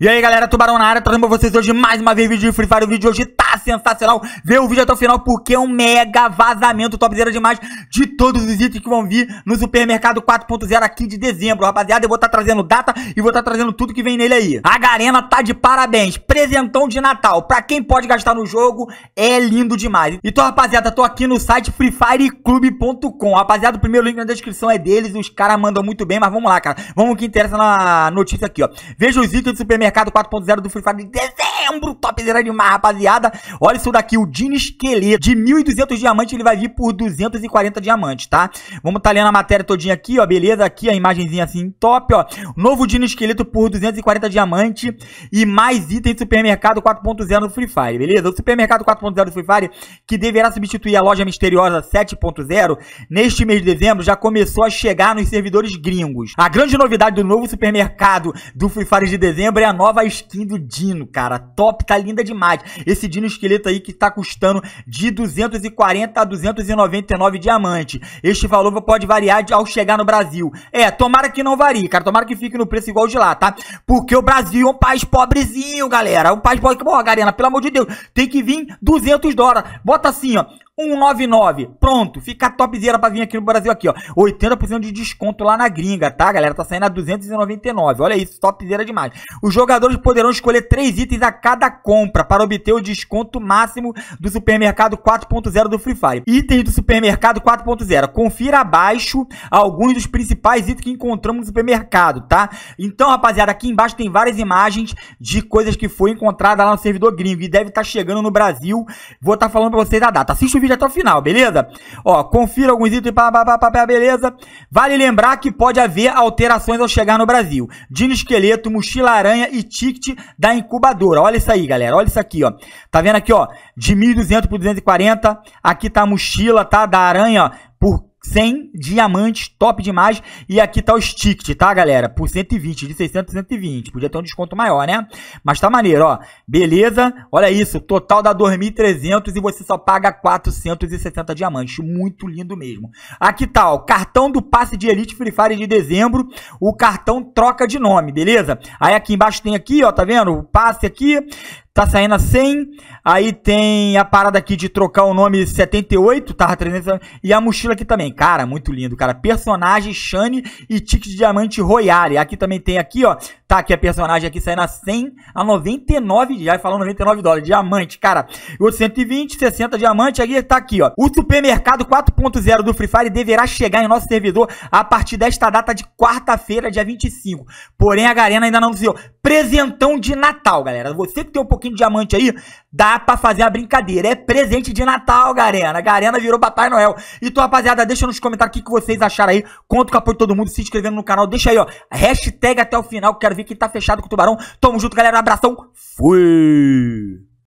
E aí galera, Tubarão na área, trazendo pra vocês hoje mais uma vez vídeo de Free Fire, o vídeo de hoje tá sensacional. Vê o vídeo até o final porque é um mega vazamento topzera demais de todos os itens que vão vir no supermercado 4.0 aqui de dezembro, rapaziada. Eu vou estar tá trazendo data e vou estar tá trazendo tudo que vem nele aí. A Garena tá de parabéns. Presentão de Natal. Pra quem pode gastar no jogo, é lindo demais. Então, rapaziada, tô aqui no site freefireclub.com. Rapaziada, o primeiro link na descrição é deles. Os caras mandam muito bem, mas vamos lá, cara. Vamos que interessa na notícia aqui, ó. Veja os itens do supermercado 4.0 do Free Fire de dezembro membro top demais, rapaziada. Olha isso daqui, o Dino Esqueleto. De 1.200 diamantes, ele vai vir por 240 diamantes, tá? Vamos tá lendo a matéria todinha aqui, ó, beleza? Aqui a imagenzinha assim, top, ó. Novo Dino Esqueleto por 240 diamantes e mais itens supermercado 4.0 do Free Fire, beleza? O supermercado 4.0 do Free Fire, que deverá substituir a loja misteriosa 7.0, neste mês de dezembro já começou a chegar nos servidores gringos. A grande novidade do novo supermercado do Free Fire de dezembro é a nova skin do Dino, cara top, tá linda demais. Esse Dino Esqueleto aí que tá custando de 240 a 299 diamantes. Este valor pode variar ao chegar no Brasil. É, tomara que não varie, cara. Tomara que fique no preço igual de lá, tá? Porque o Brasil é um país pobrezinho, galera. Um país pobre. Pô, Garena, pelo amor de Deus, tem que vir 200 dólares. Bota assim, ó. 199. Pronto, fica topzera pra vir aqui no Brasil aqui, ó. 80% de desconto lá na gringa, tá, galera? Tá saindo a 299. Olha isso, topzera demais. Os jogadores poderão escolher 3 itens a cada compra para obter o desconto máximo do supermercado 4.0 do Free Fire. Itens do supermercado 4.0. Confira abaixo alguns dos principais itens que encontramos no supermercado, tá? Então, rapaziada, aqui embaixo tem várias imagens de coisas que foi encontrada lá no servidor gringo e deve estar tá chegando no Brasil. Vou estar tá falando pra vocês a data. Assiste o vídeo vídeo até o final, beleza? Ó, confira alguns itens, pá, pá, pá, pá, beleza? Vale lembrar que pode haver alterações ao chegar no Brasil. Dino esqueleto, mochila aranha e ticket da incubadora. Olha isso aí, galera. Olha isso aqui, ó. Tá vendo aqui, ó? De 1.200 por 240. Aqui tá a mochila, tá? Da aranha, ó. 100 diamantes, top demais. E aqui tá o tickets, tá, galera? Por 120, de 600 120. Podia ter um desconto maior, né? Mas tá maneiro, ó. Beleza? Olha isso, total dá 2.300 e você só paga 460 diamantes. Muito lindo mesmo. Aqui tá, ó, cartão do passe de Elite Free Fire de dezembro. O cartão troca de nome, beleza? Aí aqui embaixo tem aqui, ó, tá vendo? O passe aqui tá saindo a 100. Aí tem a parada aqui de trocar o nome 78, tava 300. E a mochila aqui também. Cara, muito lindo, cara. Personagem Shane e Tique de Diamante Royale. Aqui também tem aqui, ó. Tá aqui a personagem aqui saindo a 100 a 99, já falou 99 dólares. Diamante, cara. E 120, 60 diamante. Aqui tá aqui, ó. O supermercado 4.0 do Free Fire deverá chegar em nosso servidor a partir desta data de quarta-feira, dia 25. Porém, a Garena ainda não anunciou presentão de Natal, galera. Você que tem um pouquinho de diamante aí, dá pra fazer a brincadeira. É presente de Natal, Garena. Garena virou Papai Noel. Então, rapaziada, deixa nos comentários o que, vocês acharam aí. Conto com o apoio de todo mundo, se inscrevendo no canal. Deixa aí, ó, hashtag até o final. Quero ver quem tá fechado com o Tubarão. Tamo junto, galera. Abração. Fui!